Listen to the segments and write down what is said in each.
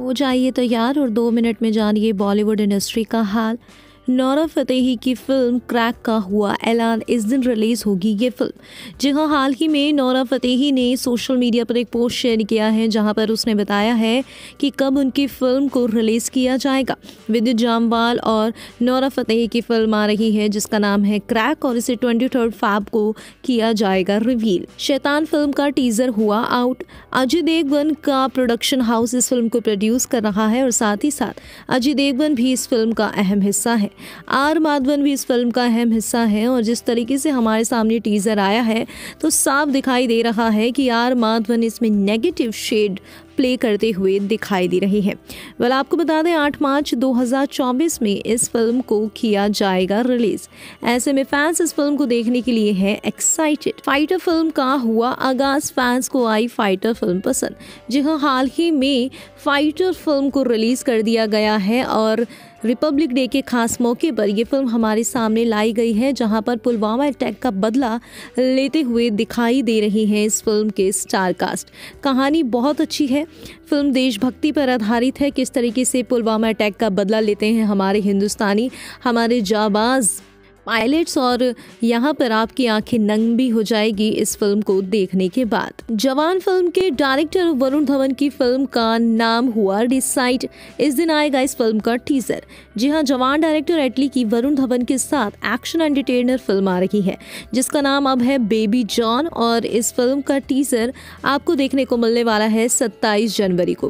हो जाइए तैयार तो और दो मिनट में जानिए बॉलीवुड इंडस्ट्री का हाल नौरा फतेही की फिल्म क्रैक का हुआ ऐलान इस दिन रिलीज़ होगी ये फिल्म जी हाँ हाल ही में नौरा फतेही ने सोशल मीडिया पर एक पोस्ट शेयर किया है जहां पर उसने बताया है कि कब उनकी फ़िल्म को रिलीज़ किया जाएगा विद्युत जामवाल और नौरा फतेही की फिल्म आ रही है जिसका नाम है क्रैक और इसे ट्वेंटी थर्ड को किया जाएगा रिवील शैतान फिल्म का टीज़र हुआ आउट अजय देवगन का प्रोडक्शन हाउस इस फिल्म को प्रोड्यूस कर रहा है और साथ ही साथ अजय देवगन भी इस फिल्म का अहम हिस्सा है आर माधवन भी इस फिल्म का अहम हिस्सा है और जिस तरीके से हमारे सामने टीज़र आया है तो साफ दिखाई दे रहा है कि आर माधवन इसमें नेगेटिव शेड प्ले करते हुए दिखाई दे रहे हैं वेल आपको बता दें 8 मार्च 2024 में इस फिल्म को किया जाएगा रिलीज ऐसे में फैंस इस फिल्म को देखने के लिए है एक्साइटेड फाइटर फिल्म का हुआ आगाज फैंस को आई फाइटर फिल्म पसंद जी हाँ हाल ही में फाइटर फिल्म को रिलीज कर दिया गया है और रिपब्लिक डे के खास मौके पर यह फिल्म हमारे सामने लाई गई है जहां पर पुलवामा अटैक का बदला लेते हुए दिखाई दे रही है इस फिल्म के स्टार कास्ट कहानी बहुत अच्छी है फिल्म देशभक्ति पर आधारित है किस तरीके से पुलवामा अटैक का बदला लेते हैं हमारे हिंदुस्तानी हमारे जाबाज़ पायलट्स और यहाँ पर आपकी आंखें नंग भी हो जाएगी इस फिल्म को देखने के बाद जवान फिल्म के डायरेक्टर वरुण धवन की फिल्म का नाम हुआ डिसाइड इस दिन आएगा इस फिल्म का टीजर जी हाँ जवान डायरेक्टर एटली की वरुण धवन के साथ एक्शन एंटरटेनर फिल्म आ रही है जिसका नाम अब है बेबी जॉन और इस फिल्म का टीजर आपको देखने को मिलने वाला है सत्ताईस जनवरी को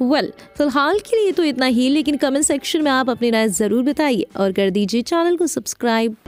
वेल well, फिलहाल के लिए तो इतना ही लेकिन कमेंट सेक्शन में आप अपनी राय ज़रूर बताइए और कर दीजिए चैनल को सब्सक्राइब